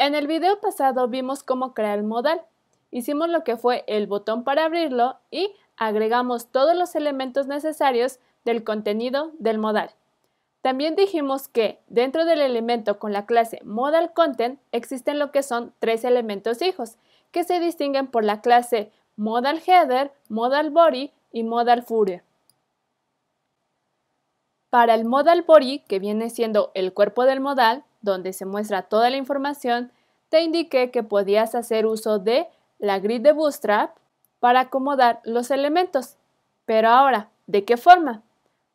En el video pasado vimos cómo crear el modal. Hicimos lo que fue el botón para abrirlo y agregamos todos los elementos necesarios del contenido del modal. También dijimos que dentro del elemento con la clase modal content existen lo que son tres elementos hijos, que se distinguen por la clase modal header, modal body y modal footer. Para el modal body, que viene siendo el cuerpo del modal, donde se muestra toda la información, te indiqué que podías hacer uso de la grid de Bootstrap para acomodar los elementos. Pero ahora, ¿de qué forma?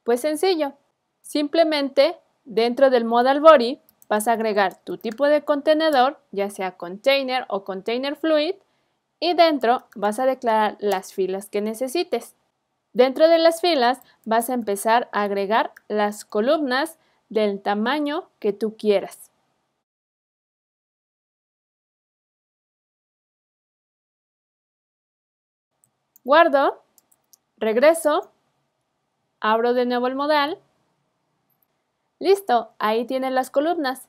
Pues sencillo, simplemente dentro del modal body vas a agregar tu tipo de contenedor, ya sea container o container fluid, y dentro vas a declarar las filas que necesites. Dentro de las filas vas a empezar a agregar las columnas del tamaño que tú quieras. Guardo, regreso, abro de nuevo el modal. Listo, ahí tienen las columnas.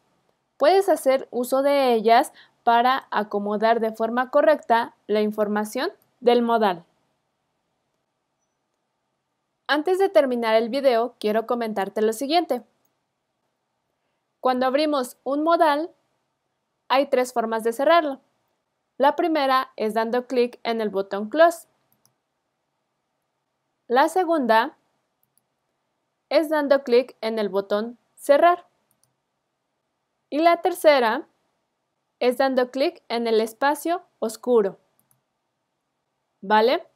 Puedes hacer uso de ellas para acomodar de forma correcta la información del modal. Antes de terminar el video, quiero comentarte lo siguiente. Cuando abrimos un modal, hay tres formas de cerrarlo. La primera es dando clic en el botón Close. La segunda es dando clic en el botón Cerrar. Y la tercera es dando clic en el espacio oscuro. ¿Vale?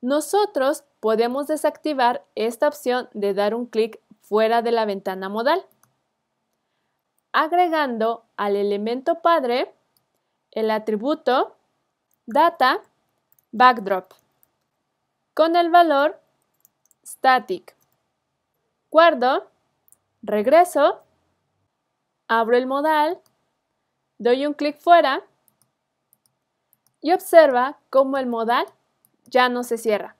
Nosotros podemos desactivar esta opción de dar un clic fuera de la ventana modal agregando al elemento padre el atributo data backdrop con el valor static. Guardo, regreso, abro el modal, doy un clic fuera y observa cómo el modal ya no se cierra.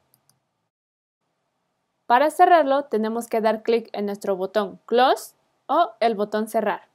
Para cerrarlo tenemos que dar clic en nuestro botón Close o el botón Cerrar.